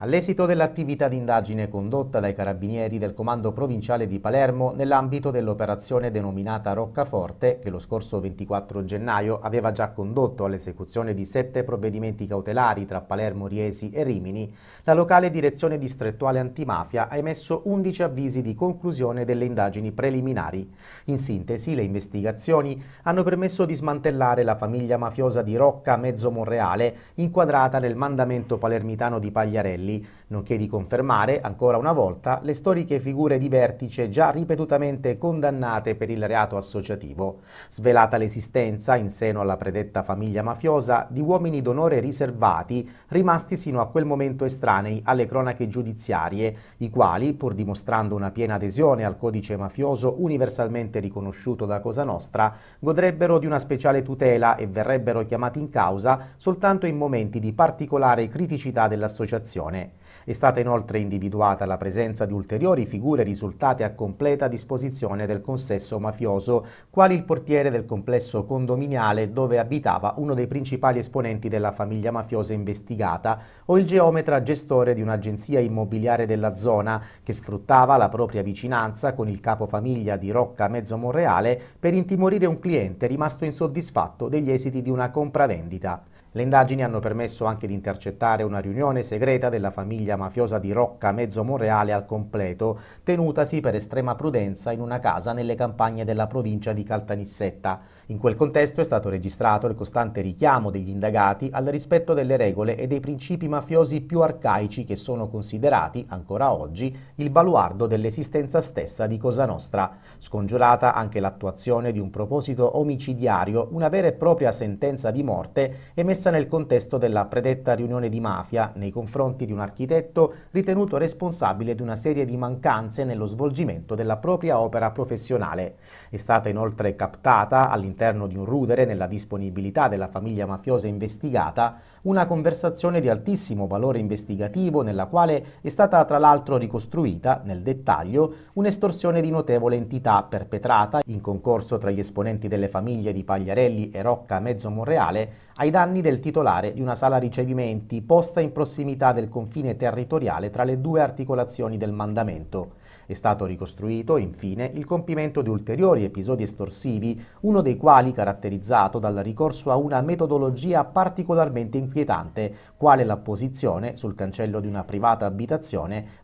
All'esito dell'attività d'indagine condotta dai carabinieri del Comando Provinciale di Palermo nell'ambito dell'operazione denominata Roccaforte, che lo scorso 24 gennaio aveva già condotto all'esecuzione di sette provvedimenti cautelari tra Palermo, Riesi e Rimini, la locale direzione distrettuale antimafia ha emesso 11 avvisi di conclusione delle indagini preliminari. In sintesi, le investigazioni hanno permesso di smantellare la famiglia mafiosa di Rocca Mezzo Monreale, inquadrata nel mandamento palermitano di Pagliarelli Marinelli, nonché di confermare, ancora una volta, le storiche figure di vertice già ripetutamente condannate per il reato associativo, svelata l'esistenza, in seno alla predetta famiglia mafiosa, di uomini d'onore riservati, rimasti sino a quel momento estranei alle cronache giudiziarie, i quali, pur dimostrando una piena adesione al codice mafioso universalmente riconosciuto da Cosa Nostra, godrebbero di una speciale tutela e verrebbero chiamati in causa soltanto in momenti di particolare criticità dell'associazione italiane. È stata inoltre individuata la presenza di ulteriori figure risultate a completa disposizione del consesso mafioso, quali il portiere del complesso condominiale dove abitava uno dei principali esponenti della famiglia mafiosa investigata o il geometra gestore di un'agenzia immobiliare della zona che sfruttava la propria vicinanza con il capofamiglia di Rocca Mezzo Monreale per intimorire un cliente rimasto insoddisfatto degli esiti di una compravendita. Le indagini hanno permesso anche di intercettare una riunione segreta della famiglia mafiosa di Rocca Mezzo Monreale al completo, tenutasi per estrema prudenza in una casa nelle campagne della provincia di Caltanissetta. In quel contesto è stato registrato il costante richiamo degli indagati al rispetto delle regole e dei principi mafiosi più arcaici che sono considerati, ancora oggi, il baluardo dell'esistenza stessa di Cosa Nostra. Scongiurata anche l'attuazione di un proposito omicidiario, una vera e propria sentenza di morte emessa emersa nel contesto della predetta riunione di mafia nei confronti di un architetto ritenuto responsabile di una serie di mancanze nello svolgimento della propria opera professionale. È stata inoltre captata, all'interno di un rudere nella disponibilità della famiglia mafiosa investigata, una conversazione di altissimo valore investigativo nella quale è stata tra l'altro ricostruita, nel dettaglio, un'estorsione di notevole entità perpetrata in concorso tra gli esponenti delle famiglie di Pagliarelli e Rocca Mezzo Monreale ai danni del il titolare di una sala ricevimenti posta in prossimità del confine territoriale tra le due articolazioni del mandamento. È stato ricostruito, infine, il compimento di ulteriori episodi estorsivi, uno dei quali caratterizzato dal ricorso a una metodologia particolarmente inquietante, quale l'apposizione sul cancello di una privata abitazione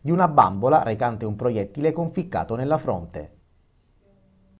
di una bambola recante un proiettile conficcato nella fronte.